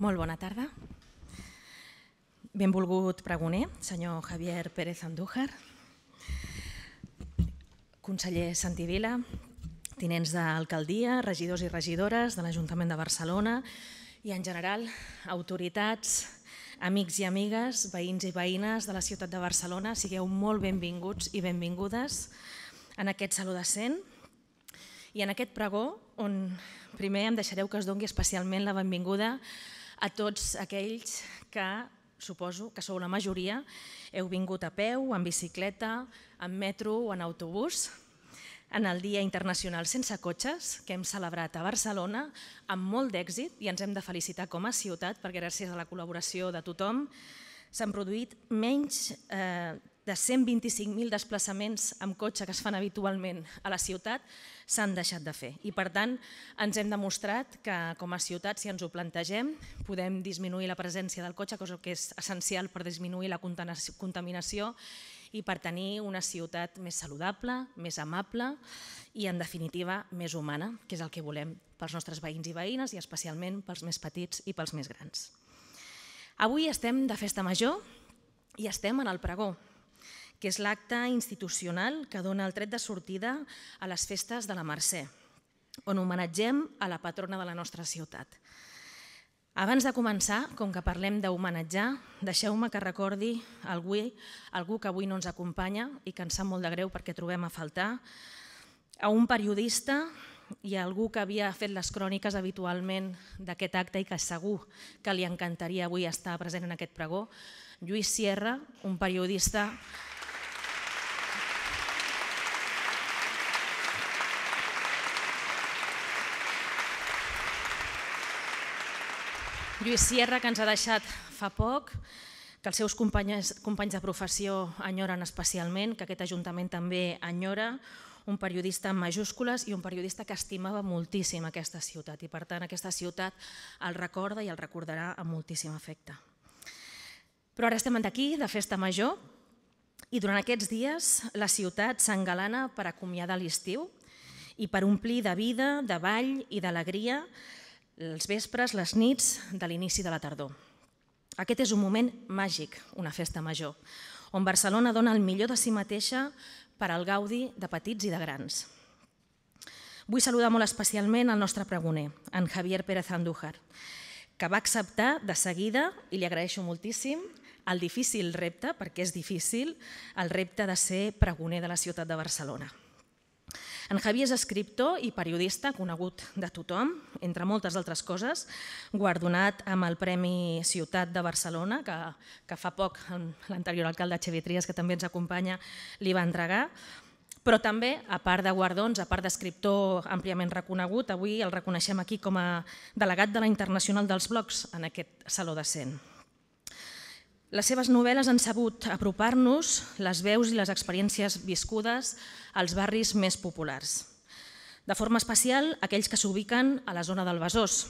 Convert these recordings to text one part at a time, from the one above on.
Molt bona tarda. Benvolgut pregoner, senyor Javier Pérez Andújar, conseller Santivila, tinents d'alcaldia, regidors i regidores de l'Ajuntament de Barcelona i, en general, autoritats, amics i amigues, veïns i veïnes de la ciutat de Barcelona, sigueu molt benvinguts i benvingudes en aquest Saló de Cent i en aquest pregó on primer em deixareu que es doni especialment la benvinguda a a tots aquells que, suposo que sou la majoria, heu vingut a peu, en bicicleta, en metro o en autobús en el Dia Internacional Sense Cotxes, que hem celebrat a Barcelona amb molt d'èxit i ens hem de felicitar com a ciutat perquè gràcies a la col·laboració de tothom s'han produït menys eh, de 125.000 desplaçaments amb cotxe que es fan habitualment a la ciutat s'han deixat de fer. I per tant, ens hem demostrat que com a ciutat, si ens ho plantegem, podem disminuir la presència del cotxe, cosa que és essencial per disminuir la contaminació i per tenir una ciutat més saludable, més amable i, en definitiva, més humana, que és el que volem pels nostres veïns i veïnes i especialment pels més petits i pels més grans. Avui estem de festa major i estem en el pregó, que és l'acte institucional que dona el tret de sortida a les festes de la Mercè, on homenatgem a la patrona de la nostra ciutat. Abans de començar, com que parlem d'homenatjar, deixeu-me que recordi algú, algú que avui no ens acompanya i que ens sap molt de greu perquè trobem a faltar, a un periodista i a algú que havia fet les cròniques habitualment d'aquest acte i que segur que li encantaria avui estar present en aquest pregó, Lluís Sierra, un periodista Lluís Sierra, que ens ha deixat fa poc, que els seus companys, companys de professió enyoren especialment, que aquest Ajuntament també enyora, un periodista amb majúscules i un periodista que estimava moltíssim aquesta ciutat i per tant aquesta ciutat el recorda i el recordarà amb moltíssim afecte. Però ara estem aquí, de festa major, i durant aquests dies la ciutat s'engalana per acomiadar l'estiu i per omplir de vida, de ball i d'alegria els vespres, les nits de l'inici de la tardor. Aquest és un moment màgic, una festa major, on Barcelona dona el millor de si mateixa per al gaudi de petits i de grans. Vull saludar molt especialment el nostre pregoner, en Javier Pérez Andújar, que va acceptar de seguida, i li agraeixo moltíssim, el difícil repte, perquè és difícil, el repte de ser pregoner de la ciutat de Barcelona. En Javier és escriptor i periodista conegut de tothom, entre moltes altres coses, guardonat amb el Premi Ciutat de Barcelona, que, que fa poc l'anterior alcalde Xavier Trias, que també ens acompanya, li va entregar, però també, a part de guardons, a part d'escriptor àmpliament reconegut, avui el reconeixem aquí com a delegat de la Internacional dels Blocs en aquest Saló de Cent. Les seves novel·les han sabut apropar-nos les veus i les experiències viscudes als barris més populars. De forma especial, aquells que s'ubiquen a la zona del Besòs,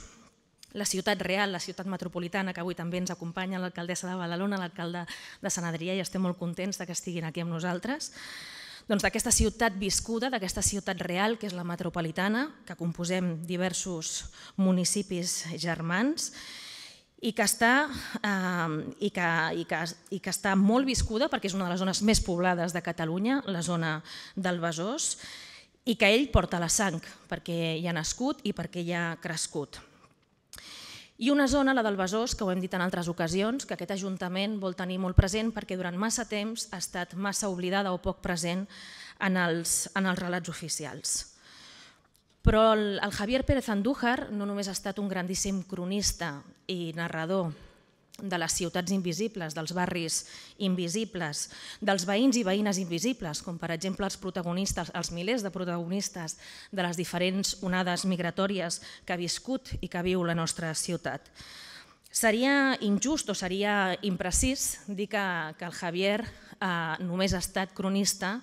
la ciutat real, la ciutat metropolitana, que avui també ens acompanya l'alcaldessa de Badalona, l'alcalde de Sant Adrià, i estem molt contents de que estiguin aquí amb nosaltres, doncs d'aquesta ciutat viscuda, d'aquesta ciutat real, que és la metropolitana, que composem diversos municipis germans, i que, està, eh, i, que, i, que, i que està molt viscuda perquè és una de les zones més poblades de Catalunya, la zona del Besòs, i que ell porta la sang perquè hi ha nascut i perquè hi ha crescut. I una zona, la del Besòs, que ho hem dit en altres ocasions, que aquest Ajuntament vol tenir molt present perquè durant massa temps ha estat massa oblidada o poc present en els, en els relats oficials. Però el, el Javier Pérez Andújar no només ha estat un grandíssim cronista i narrador de les ciutats invisibles, dels barris invisibles, dels veïns i veïnes invisibles, com per exemple els protagonistes, els milers de protagonistes de les diferents onades migratòries que ha viscut i que viu la nostra ciutat. Seria injust o seria imprecís dir que, que el Javier eh, només ha estat cronista,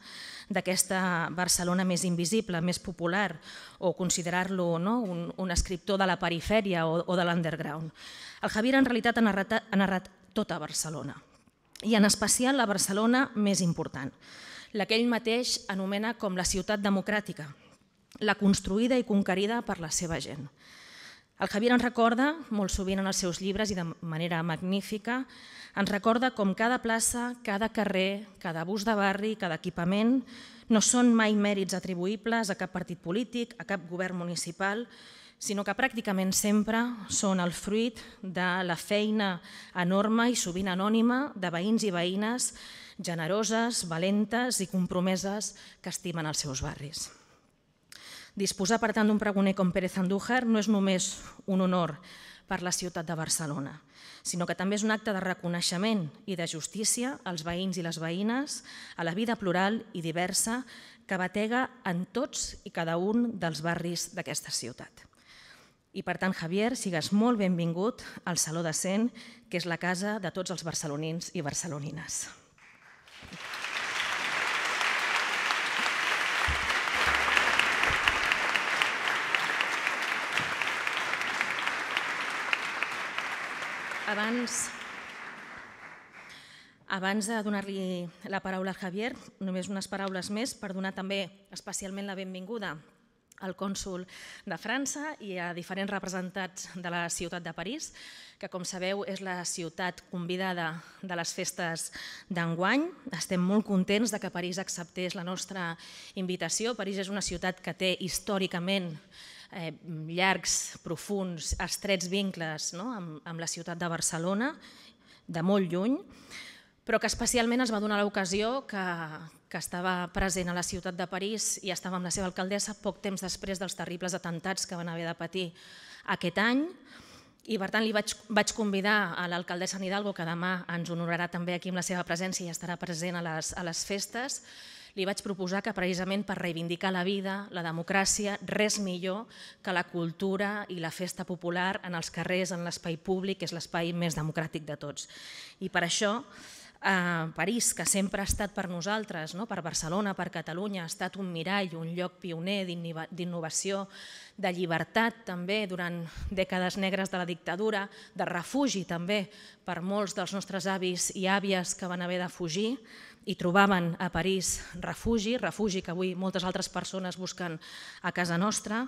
d'aquesta Barcelona més invisible, més popular, o considerar-lo no, un, un escriptor de la perifèria o, o de l'underground. El Javier en realitat ha narrat, ha narrat tota Barcelona, i en especial la Barcelona més important, la que ell mateix anomena com la ciutat democràtica, la construïda i conquerida per la seva gent. El Javier ens recorda, molt sovint en els seus llibres i de manera magnífica, ens recorda com cada plaça, cada carrer, cada bus de barri, cada equipament no són mai mèrits atribuïbles a cap partit polític, a cap govern municipal, sinó que pràcticament sempre són el fruit de la feina enorme i sovint anònima de veïns i veïnes generoses, valentes i compromeses que estimen els seus barris. Disposar, per tant, d'un pregoner com Pérez Andújar no és només un honor per la ciutat de Barcelona, sinó que també és un acte de reconeixement i de justícia als veïns i les veïnes, a la vida plural i diversa que batega en tots i cada un dels barris d'aquesta ciutat. I per tant, Javier, sigues molt benvingut al Saló de Cent, que és la casa de tots els barcelonins i barcelonines. Abans, abans de donar-li la paraula a Javier, només unes paraules més per donar també especialment la benvinguda al cònsul de França i a diferents representats de la ciutat de París, que com sabeu és la ciutat convidada de les festes d'enguany. Estem molt contents de que París acceptés la nostra invitació. París és una ciutat que té històricament eh, llargs, profuns, estrets vincles no? amb, amb la ciutat de Barcelona, de molt lluny, però que especialment es va donar l'ocasió que, que estava present a la ciutat de París i estava amb la seva alcaldessa poc temps després dels terribles atentats que van haver de patir aquest any, i per tant li vaig, vaig convidar a l'alcaldessa Nidalgo, que demà ens honorarà també aquí amb la seva presència i estarà present a les, a les festes, li vaig proposar que precisament per reivindicar la vida, la democràcia, res millor que la cultura i la festa popular en els carrers, en l'espai públic, que és l'espai més democràtic de tots. I per això a eh, París, que sempre ha estat per nosaltres, no? per Barcelona, per Catalunya, ha estat un mirall, un lloc pioner d'innovació, de llibertat també durant dècades negres de la dictadura, de refugi també per molts dels nostres avis i àvies que van haver de fugir i trobaven a París refugi, refugi que avui moltes altres persones busquen a casa nostra,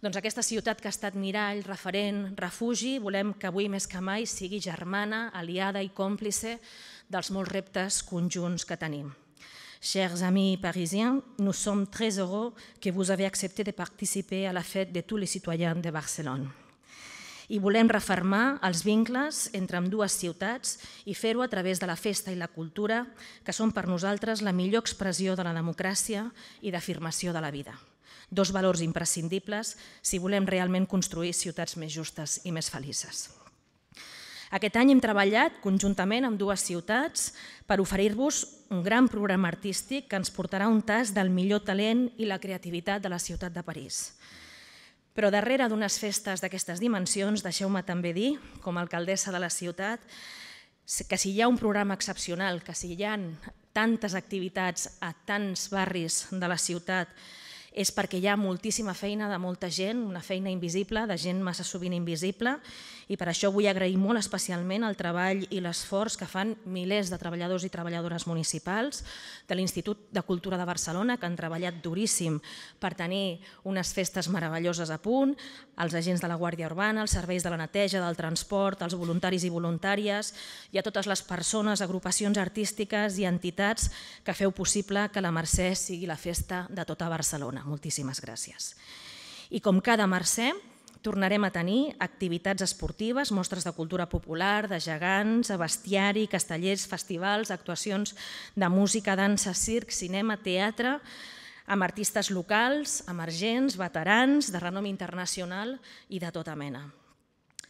doncs aquesta ciutat que ha estat mirall, referent, refugi, volem que avui més que mai sigui germana, aliada i còmplice dels molts reptes conjunts que tenim. Chers amis parisiens, nous sommes très heureux que vous avez accepté de participer à la fête de tous les citoyens de Barcelone i volem reformar els vincles entre amb dues ciutats i fer-ho a través de la festa i la cultura, que són per nosaltres la millor expressió de la democràcia i d'afirmació de la vida. Dos valors imprescindibles si volem realment construir ciutats més justes i més felices. Aquest any hem treballat conjuntament amb dues ciutats per oferir-vos un gran programa artístic que ens portarà un tas del millor talent i la creativitat de la ciutat de París. Però darrere d'unes festes d'aquestes dimensions, deixeu-me també dir, com a alcaldessa de la ciutat, que si hi ha un programa excepcional, que si hi ha tantes activitats a tants barris de la ciutat, és perquè hi ha moltíssima feina de molta gent, una feina invisible, de gent massa sovint invisible, i per això vull agrair molt especialment el treball i l'esforç que fan milers de treballadors i treballadores municipals de l'Institut de Cultura de Barcelona, que han treballat duríssim per tenir unes festes meravelloses a punt, els agents de la Guàrdia Urbana, els serveis de la neteja, del transport, els voluntaris i voluntàries, i a totes les persones, agrupacions artístiques i entitats que feu possible que la Mercè sigui la festa de tota Barcelona. Moltíssimes gràcies. I com cada Mercè, tornarem a tenir activitats esportives, mostres de cultura popular, de gegants, bestiari, castellers, festivals, actuacions de música, dansa, circ, cinema, teatre, amb artistes locals, emergents, veterans, de renom internacional i de tota mena.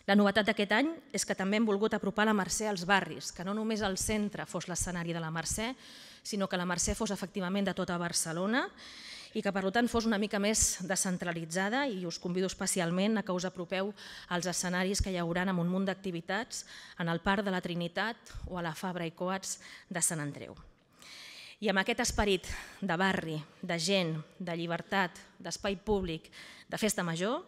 La novetat d'aquest any és que també hem volgut apropar la Mercè als barris, que no només el centre fos l'escenari de la Mercè, sinó que la Mercè fos efectivament de tota Barcelona i que per tant fos una mica més descentralitzada i us convido especialment a que us apropeu als escenaris que hi haurà amb un munt d'activitats en el Parc de la Trinitat o a la Fabra i Coats de Sant Andreu. I amb aquest esperit de barri, de gent, de llibertat, d'espai públic, de festa major,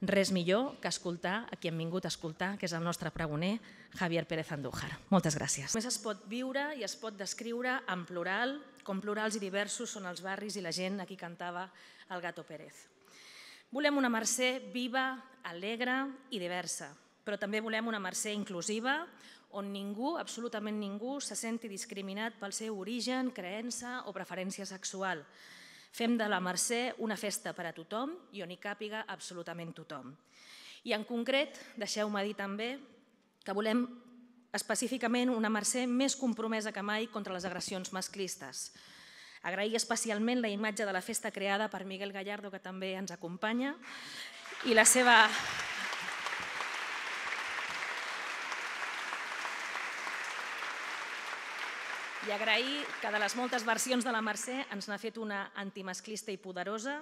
res millor que escoltar a qui hem vingut a escoltar, que és el nostre pregoner, Javier Pérez Andújar. Moltes gràcies. Només es pot viure i es pot descriure en plural, com plurals i diversos són els barris i la gent a qui cantava el Gato Pérez. Volem una Mercè viva, alegre i diversa, però també volem una Mercè inclusiva, on ningú, absolutament ningú, se senti discriminat pel seu origen, creença o preferència sexual. Fem de la Mercè una festa per a tothom i on hi càpiga absolutament tothom. I en concret, deixeu-me dir també que volem específicament una Mercè més compromesa que mai contra les agressions masclistes. Agrair especialment la imatge de la festa creada per Miguel Gallardo, que també ens acompanya, i la seva... I agrair que de les moltes versions de la Mercè ens n'ha fet una antimasclista i poderosa,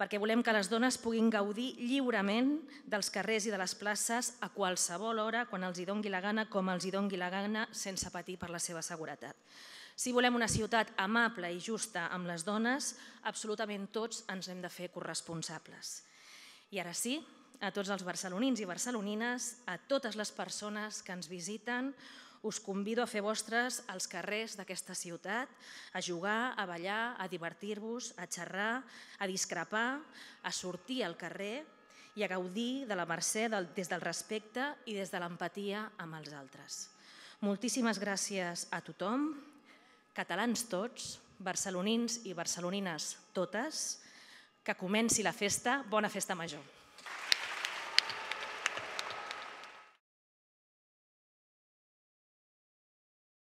perquè volem que les dones puguin gaudir lliurement dels carrers i de les places a qualsevol hora, quan els hi dongui la gana, com els hi dongui la gana, sense patir per la seva seguretat. Si volem una ciutat amable i justa amb les dones, absolutament tots ens hem de fer corresponsables. I ara sí, a tots els barcelonins i barcelonines, a totes les persones que ens visiten, us convido a fer vostres als carrers d'aquesta ciutat, a jugar, a ballar, a divertir-vos, a xerrar, a discrepar, a sortir al carrer i a gaudir de la mercè del, des del respecte i des de l'empatia amb els altres. Moltíssimes gràcies a tothom, catalans tots, barcelonins i barcelonines totes, que comenci la festa, bona festa major.